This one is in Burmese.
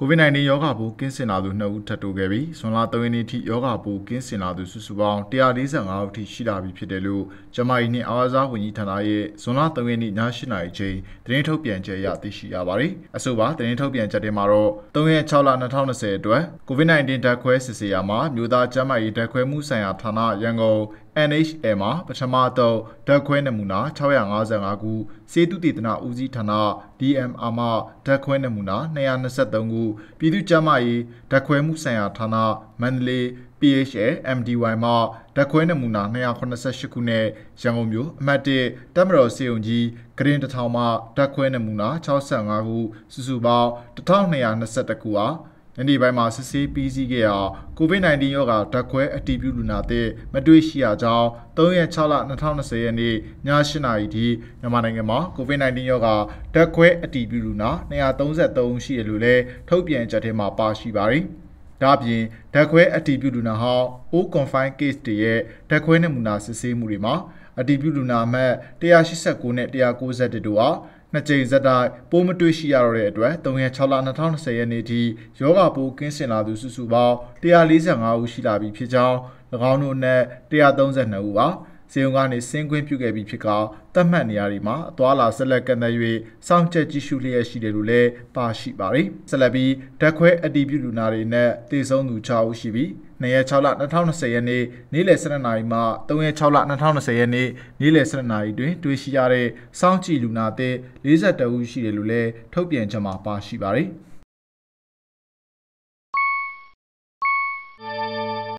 COVID-19 ရောဂါပိုးကင်းစင်လာသူ2ဦးထပ်တိုးခဲ့ပြီးဇွန်လ3ရက်နေ့ထိရောဂါပိုးကင်းစင်လာသူစုစုပေါင်း145ဦးထိရှိလာပြီဖြစ်တယ်လို့ကျမကြီးနှင့်အားစားဝန်ကြီးဌာနရဲ့ဇွန်လ3ရက်နေ့ည8:00နာရီချိန်သတင်းထုတ်ပြန်ချက်အရသိရှိရပါတယ်။အဆိုပါသတင်းထုတ်ပြန်ချက်တွေမှာတော့3ရက်6လ2020အတွက် COVID-19 ဓာတ်ခွဲစစ်ဆေးရာမှာမြို့သားကျမကြီးဓာတ်ခွဲမှုဆိုင်ရာဌာနရန်ကုန် NHL မှာပထမတော့ဓာတ်ခွဲနမူနာ655ခုစေတုတေသနာဦးစီးဌာန DMR မှဓာတ်ခွဲနမူနာ223ခုပြည်သူ့ကျန်းမာရေးဓာတ်ခွဲမှုဆိုင်ရာဌာနမန္တလေး PHA MDY မှဓာတ်ခွဲနမူနာ288ခုနဲ့ရန်ကုန်မြို့အမှတ်1တပ်မတော်စေုံကြီးဂရင်းတထောင်မှဓာတ်ခွဲနမူနာ65ခုစုစုပေါင်း1221ခုအား။ညနေပိုင်းမှာစစ်ဆေးပြီးစီးခဲ့ရာ COVID-19 ရောဂါဓာတ်ခွဲအတည်ပြုလူနာသစ်မတွေ့ရှိရကြောင်း3ရက်6လ2020ရက်နေ့ည8နာရီဒီမြန်မာနိုင်ငံမှာ COVID-19 ရောဂါဓာတ်ခွဲအတည်ပြုလူနာ233ဦးရှိတယ်လို့လည်းထုတ်ပြန်ကြေညာထဲမှာပါရှိပါတယ်။ဒါ့အပြင်ဓာတ်ခွဲအတီးပြုလူနာဟောင်း O confine case တရဲ့ဓာတ်ခွဲနမူနာစစ်ဆေးမှုတွေမှာအတီးပြုလူနာအမှတ်189နဲ့191တို့အားနှစ်ကြိမ်ဇက်တိုက်ပိုးမတွေ့ရှိရတော့တဲ့အတွက်306လ2020ရက်နေ့ထိယောဂပိုးကင်းစင်လာသူစုစုပေါင်း145ဦးရှိလာပြီဖြစ်ကြောင်း၎င်းတို့နဲ့132ဦးပါ။ဇေယုံကနေဆင်းကွင်းပြုခဲ့ပြီးဖြစ်ကသတ်မှတ်နေရာတွေမှာအသွာလာဆက်လက်ကန့်သက်၍စောင့်ကြက်ကြည့်ရှုလျက်ရှိတယ်လို့လည်းပါရှိပါတယ်။ဆက်လက်ပြီးဓာတ်ခွဲအတည်ပြုလူနာတွေနဲ့တည်ဆုံးသူ6ဦးရှိပြီး၂ရက်6လ2020ရက်နေ့နေ့လယ်7နာရီမှ3ရက်6လ2020ရက်နေ့နေ့လယ်7နာရီတွင်တွေ့ရှိရတဲ့စောင့်ကြည့်လူနာအသစ်42ဦးရှိတယ်လို့လည်းထုတ်ပြန်ချက်မှာပါရှိပါတယ်။